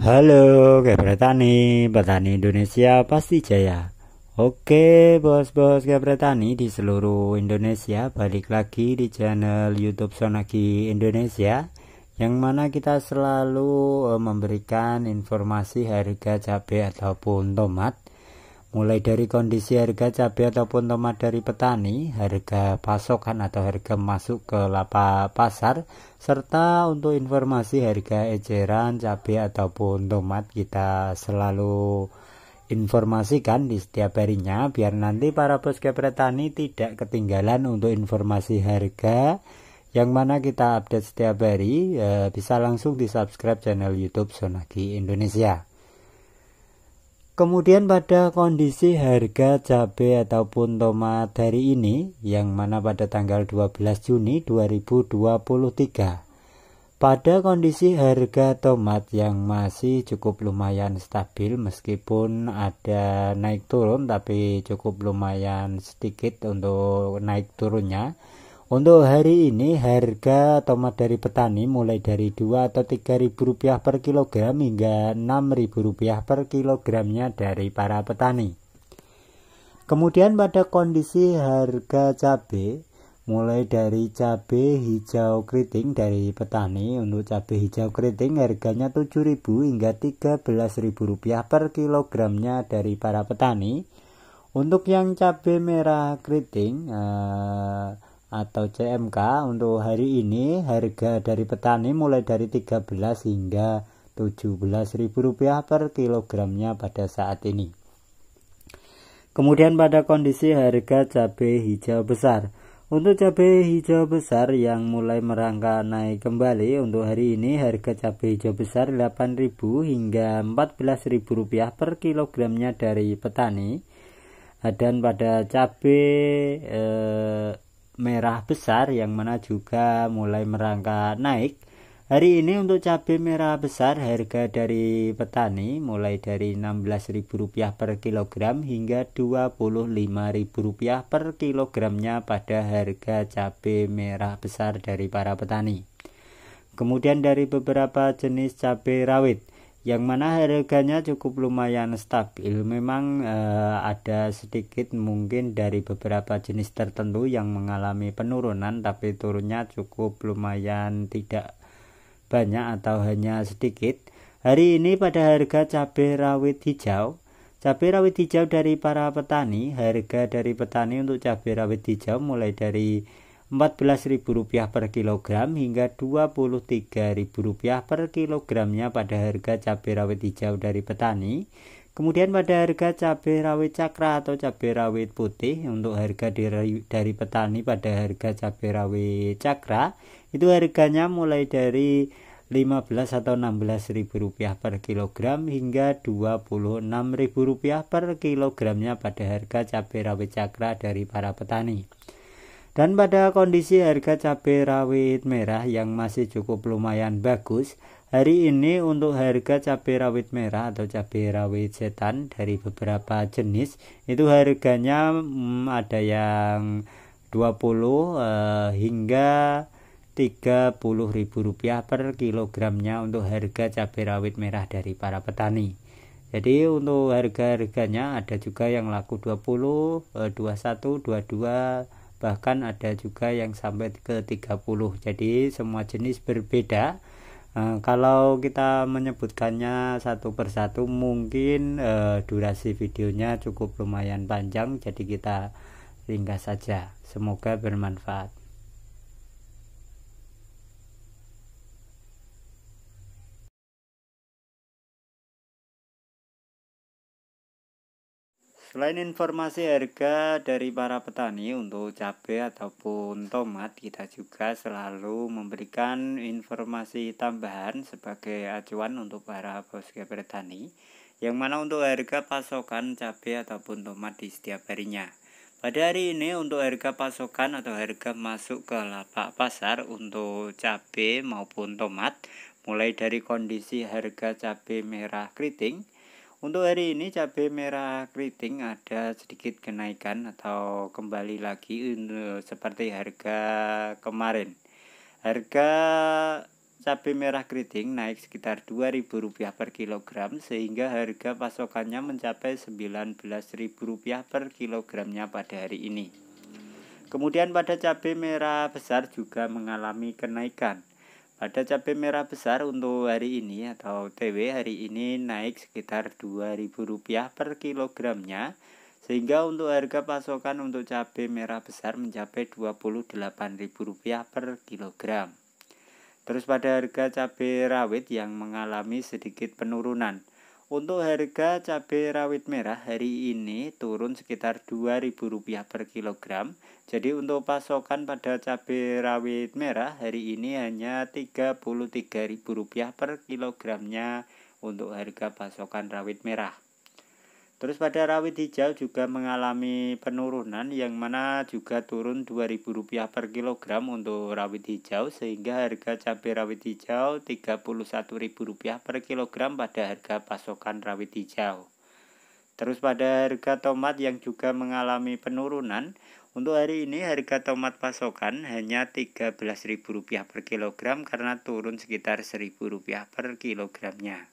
Halo, Gebretani, petani Indonesia pasti jaya. Oke, bos-bos Gebretani di seluruh Indonesia, balik lagi di channel YouTube Sonagi Indonesia, yang mana kita selalu eh, memberikan informasi harga cabai ataupun tomat Mulai dari kondisi harga cabai ataupun tomat dari petani, harga pasokan atau harga masuk ke lapak pasar, serta untuk informasi harga eceran cabai ataupun tomat kita selalu informasikan di setiap harinya biar nanti para bos petani tidak ketinggalan untuk informasi harga yang mana kita update setiap hari eh, bisa langsung di subscribe channel YouTube Sonaki Indonesia. Kemudian pada kondisi harga cabai ataupun tomat hari ini yang mana pada tanggal 12 Juni 2023 pada kondisi harga tomat yang masih cukup lumayan stabil meskipun ada naik turun tapi cukup lumayan sedikit untuk naik turunnya untuk hari ini harga tomat dari petani mulai dari 2 atau 3 ribu rupiah per kilogram hingga 6 ribu rupiah per kilogramnya dari para petani. Kemudian pada kondisi harga cabai mulai dari cabai hijau keriting dari petani untuk cabai hijau keriting harganya ribu hingga ribu rupiah per kilogramnya dari para petani untuk yang cabai merah keriting eh, atau CMK untuk hari ini harga dari petani mulai dari 13 hingga rp rupiah per kilogramnya pada saat ini. Kemudian pada kondisi harga cabai hijau besar. Untuk cabai hijau besar yang mulai merangkak naik kembali untuk hari ini harga cabai hijau besar Rp8.000 hingga rp rupiah per kilogramnya dari petani. Dan pada cabai eh, merah besar yang mana juga mulai merangkak naik. Hari ini untuk cabai merah besar harga dari petani mulai dari Rp16.000 per kilogram hingga Rp25.000 per kilogramnya pada harga cabai merah besar dari para petani. Kemudian dari beberapa jenis cabai rawit yang mana harganya cukup lumayan stabil memang e, ada sedikit mungkin dari beberapa jenis tertentu yang mengalami penurunan tapi turunnya cukup lumayan tidak banyak atau hanya sedikit hari ini pada harga cabai rawit hijau cabai rawit hijau dari para petani harga dari petani untuk cabai rawit hijau mulai dari Rp14.000 per kilogram hingga rp rupiah per kilogramnya pada harga cabai rawit hijau dari petani. Kemudian pada harga cabai rawit cakra atau cabai rawit putih untuk harga dari, dari petani pada harga cabai rawit cakra itu harganya mulai dari 15 atau 16 ribu rupiah per kilogram hingga 26 ribu rupiah per kilogramnya pada harga cabai rawit cakra dari para petani. Dan pada kondisi harga cabai rawit merah yang masih cukup lumayan bagus, hari ini untuk harga cabai rawit merah atau cabai rawit setan dari beberapa jenis itu harganya hmm, ada yang 20 eh, hingga rp rupiah per kilogramnya untuk harga cabai rawit merah dari para petani. Jadi untuk harga-harganya ada juga yang laku 20, 21, 22 bahkan ada juga yang sampai ke 30 jadi semua jenis berbeda Uh, kalau kita menyebutkannya satu persatu mungkin uh, durasi videonya cukup lumayan panjang jadi kita ringkas saja semoga bermanfaat Selain informasi harga dari para petani untuk cabai ataupun tomat, kita juga selalu memberikan informasi tambahan sebagai acuan untuk para bosque petani, yang mana untuk harga pasokan cabai ataupun tomat di setiap harinya. Pada hari ini untuk harga pasokan atau harga masuk ke lapak pasar untuk cabai maupun tomat mulai dari kondisi harga cabai merah keriting untuk hari ini cabai merah keriting ada sedikit kenaikan atau kembali lagi seperti harga kemarin. Harga cabai merah keriting naik sekitar Rp2.000 per kilogram sehingga harga pasokannya mencapai Rp19.000 per kilogramnya pada hari ini. Kemudian pada cabai merah besar juga mengalami kenaikan ada cabai merah besar untuk hari ini atau TW hari ini naik sekitar Rp2.000 per kilogramnya sehingga untuk harga pasokan untuk cabai merah besar mencapai Rp28.000 per kilogram. Terus pada harga cabai rawit yang mengalami sedikit penurunan untuk harga cabai rawit merah hari ini turun sekitar Rp2.000 per kilogram. Jadi untuk pasokan pada cabai rawit merah hari ini hanya Rp33.000 per kilogramnya untuk harga pasokan rawit merah. Terus pada rawit hijau juga mengalami penurunan yang mana juga turun Rp2.000 per kilogram untuk rawit hijau sehingga harga cabai rawit hijau Rp31.000 per kilogram pada harga pasokan rawit hijau. Terus pada harga tomat yang juga mengalami penurunan, untuk hari ini harga tomat pasokan hanya Rp13.000 per kilogram karena turun sekitar Rp1.000 per kilogramnya.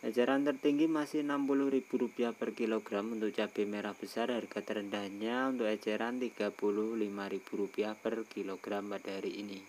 Ajaran tertinggi masih Rp60.000 per kilogram untuk cabai merah besar. Harga terendahnya untuk ajaran Rp35.000 per kilogram pada hari ini.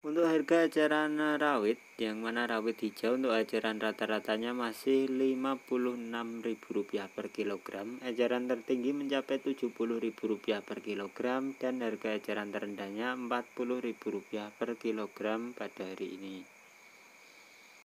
Untuk harga ajaran rawit, yang mana rawit hijau untuk ajaran rata-ratanya masih Rp56.000 per kilogram. ajaran tertinggi mencapai Rp70.000 per kilogram dan harga ajaran terendahnya Rp40.000 per kilogram pada hari ini.